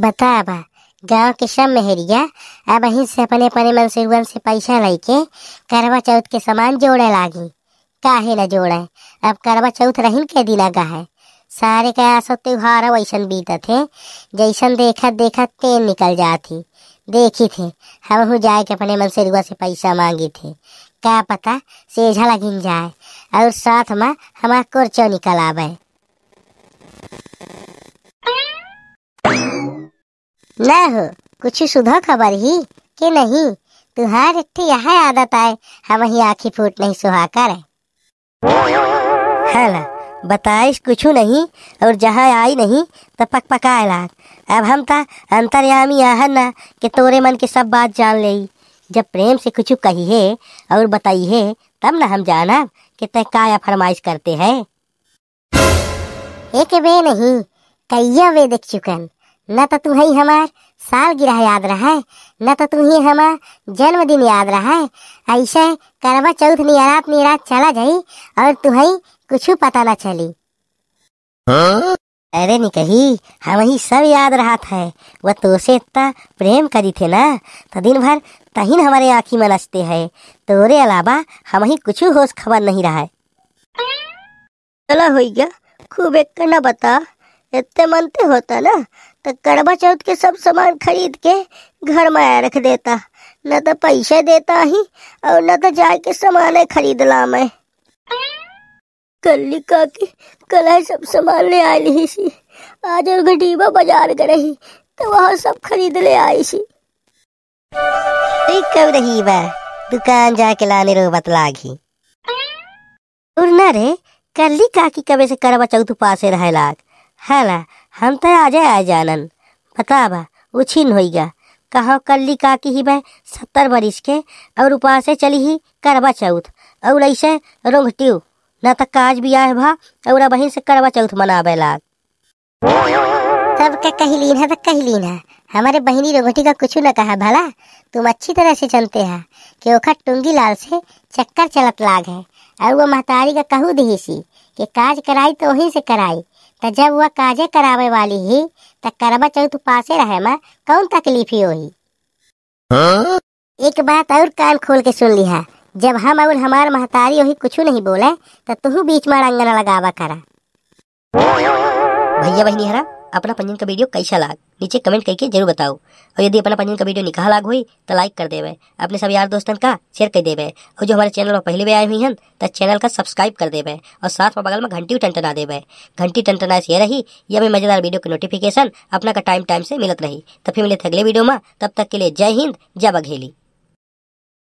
बता बा गाँव के सब मेहरिया अब वहीं से अपने अपने मनसुरुअन से पैसा लेके के करवा चौथ के सामान जोड़े लागी काहे न जोड़े अब करवा चौथ रहीन के दिन लगा है सारे का आसो त्योहार वैसन बीतत थे जैसन देखत देखत तेल निकल जाती देखी थे हम हूँ जाए के अपने मनसुरुआ से पैसा मांगी थे क्या पता सेझा लगिन जाए और साथ में हमारा कुर्चो निकल आवे न हो कुछ सुधा खबर ही कि नहीं तुम्हारे तो यहाँ आदत आए हम ही आखी फूट नहीं सुहा कर है ना बताइश कुछ नहीं और जहाँ आई नहीं तो पक पका लाग अब हम ता अंतर्यामी आह ना कि तोरे मन के सब बात जान ले जब प्रेम से कुछ कही है और बताई है तब ना हम जाना कि तय काया फरमाइश करते हैं एक वे नहीं कैया वे देख चुकन न तो तू ही हमार साल गिरा याद रहा है न तो तू ही हमार जन्मदिन याद रहा है ऐसे करवा चौथ निरात निरात चला जाई और ही कुछ पता न चली हाँ? अरे कही हम हाँ ही सब याद रहा था वह तो से इतना प्रेम करी थे ना तो दिन भर तहिन हमारे आँखी में नचते है तोरे अलावा हम ही कुछ होश खबर नहीं रहा है चला हो गया खूब एक ना बता इतने मनते होता ना तो करवा चौथ के सब सामान खरीद के घर में रख देता न तो पैसे देता ही और न तो जाके सामान खरीद ला मैं कल्ली काकी कल है सब सामान ले आई रही सी आज घटीबा बाजार कर रही तो वहाँ सब खरीद ले आई सी कब रही बा दुकान जाके लाने रो घी उड़ना रे कल्ली काकी कबे से करवा चौथ पासे रहे लाग हाला हम तो आ जाए जानन बता बा उछिन होइगा कहो कल्ली का ही बह सत्तर बरिश के और उपास से चली ही करवा चौथ और ऐसे रोंगट्यू न तो काज आए भा और बहन से करवा चौथ मनाबे लाग कही लीन है तो लीन है हमारे बहनी रोंगटी का कुछ न कहा भला तुम अच्छी तरह से जानते हैं कि ओखा टुंगी लाल से चक्कर चलत लाग है और वो महतारी का कहू दहीसी कि काज कराई तो वहीं से कराई तो जब वह काजे करावे वाली ही तो करवा चौथ पासे रहे में कौन तकलीफी होही हाँ? एक बात और कान खोल के सुन लिया जब हम और हमार महतारी वही कुछ नहीं बोले तो तुहू बीच में रंगना लगावा करा भैया बहनी हरा अपना पंजीन का वीडियो कैसा लाग नीचे कमेंट करके जरूर बताओ और यदि अपना पंजीन का वीडियो निकाह लाग हुई तो लाइक कर देवे अपने सब यार दोस्तन का शेयर कर देवे और जो हमारे चैनल पर पहले भी आए हुई हैं तो चैनल का सब्सक्राइब कर देवे और साथ में बगल में घंटी टनटना देवे घंटी टंटना से रही यह भी मजेदार वीडियो की नोटिफिकेशन अपना का टाइम टाइम से मिलत रही तो फिर मिले अगले वीडियो में तब तक के लिए जय हिंद जय बघेली